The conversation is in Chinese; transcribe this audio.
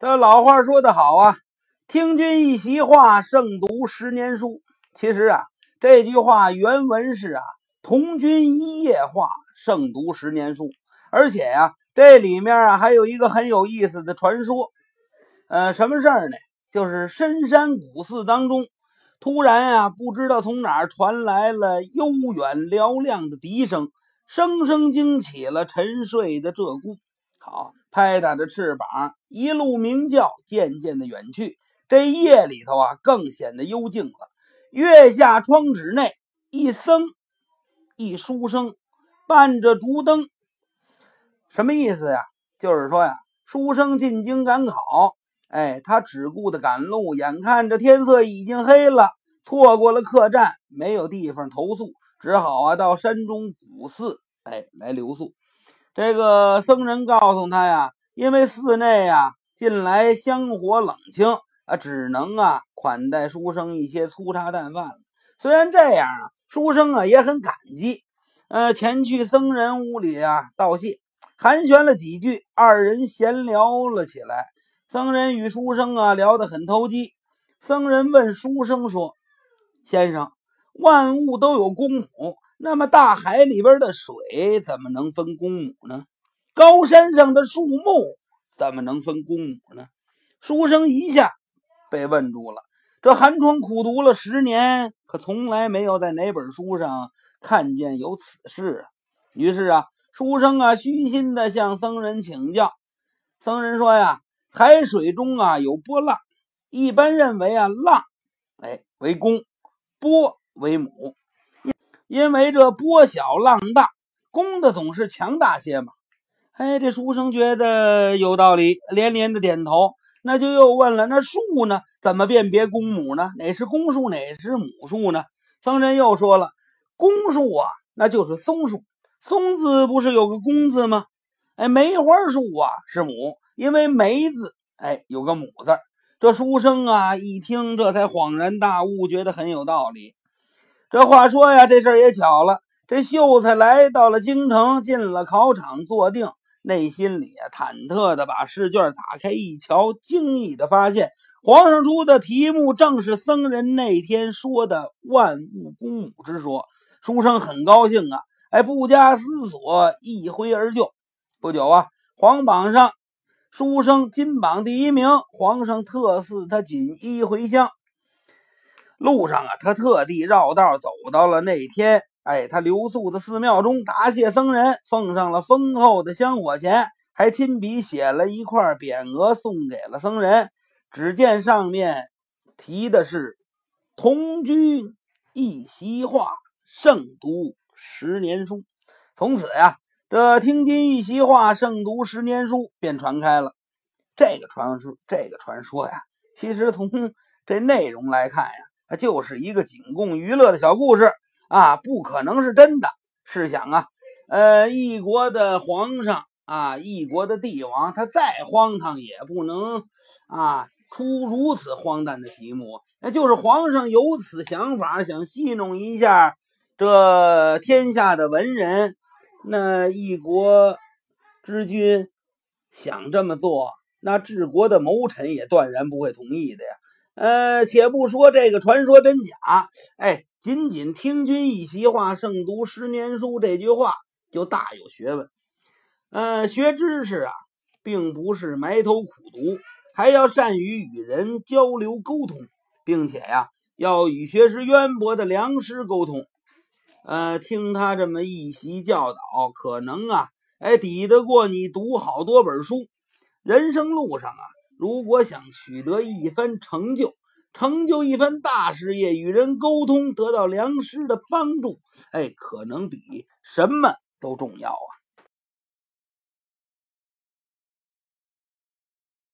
这老话说得好啊，“听君一席话，胜读十年书。”其实啊，这句话原文是啊，“同君一夜话，胜读十年书。”而且呀，这里面啊，还有一个很有意思的传说。呃，什么事儿呢？就是深山古寺当中，突然啊，不知道从哪传来了悠远嘹亮的笛声，声声惊起了沉睡的鹧鸪。好，拍打着翅膀，一路鸣叫，渐渐的远去。这夜里头啊，更显得幽静了。月下窗纸内，一僧一书生，伴着烛灯。什么意思呀？就是说呀，书生进京赶考，哎，他只顾的赶路，眼看着天色已经黑了，错过了客栈，没有地方投宿，只好啊，到山中古寺，哎，来留宿。这个僧人告诉他呀，因为寺内呀近来香火冷清啊，只能啊款待书生一些粗茶淡饭了。虽然这样啊，书生啊也很感激，呃，前去僧人屋里啊道谢，寒暄了几句，二人闲聊了起来。僧人与书生啊聊得很投机。僧人问书生说：“先生，万物都有公母。”那么大海里边的水怎么能分公母呢？高山上的树木怎么能分公母呢？书生一下被问住了。这寒窗苦读了十年，可从来没有在哪本书上看见有此事啊。于是啊，书生啊虚心的向僧人请教。僧人说呀，海水中啊有波浪，一般认为啊浪，哎为公，波为母。因为这波小浪大，公的总是强大些嘛。哎，这书生觉得有道理，连连的点头。那就又问了：那树呢？怎么辨别公母呢？哪是公树，哪是母树呢？僧人又说了：公树啊，那就是松树。松字不是有个公字吗？哎，梅花树啊是母，因为梅字哎有个母字。这书生啊一听，这才恍然大悟，觉得很有道理。这话说呀，这事儿也巧了。这秀才来到了京城，进了考场，坐定，内心里啊忐忑的，把试卷打开一瞧，惊异的发现皇上出的题目正是僧人那天说的“万物公母”之说。书生很高兴啊，哎，不加思索，一挥而就。不久啊，皇榜上书生金榜第一名，皇上特赐他锦衣回乡。路上啊，他特地绕道走到了那天，哎，他留宿的寺庙中，答谢僧人，奉上了丰厚的香火钱，还亲笔写了一块匾额送给了僧人。只见上面提的是“同居一席话胜读十年书”。从此呀，这“听君一席话胜读十年书”便传开了。这个传说，这个传说呀，其实从这内容来看呀。它就是一个仅供娱乐的小故事啊，不可能是真的。试想啊，呃，一国的皇上啊，一国的帝王，他再荒唐也不能啊出如此荒诞的题目。那就是皇上有此想法，想戏弄一下这天下的文人。那一国之君想这么做，那治国的谋臣也断然不会同意的呀。呃，且不说这个传说真假，哎，仅仅听君一席话，胜读十年书这句话就大有学问。呃，学知识啊，并不是埋头苦读，还要善于与人交流沟通，并且呀，要与学识渊博的良师沟通。呃，听他这么一席教导，可能啊，哎，抵得过你读好多本书。人生路上啊。如果想取得一番成就，成就一番大事业，与人沟通，得到良师的帮助，哎，可能比什么都重要啊。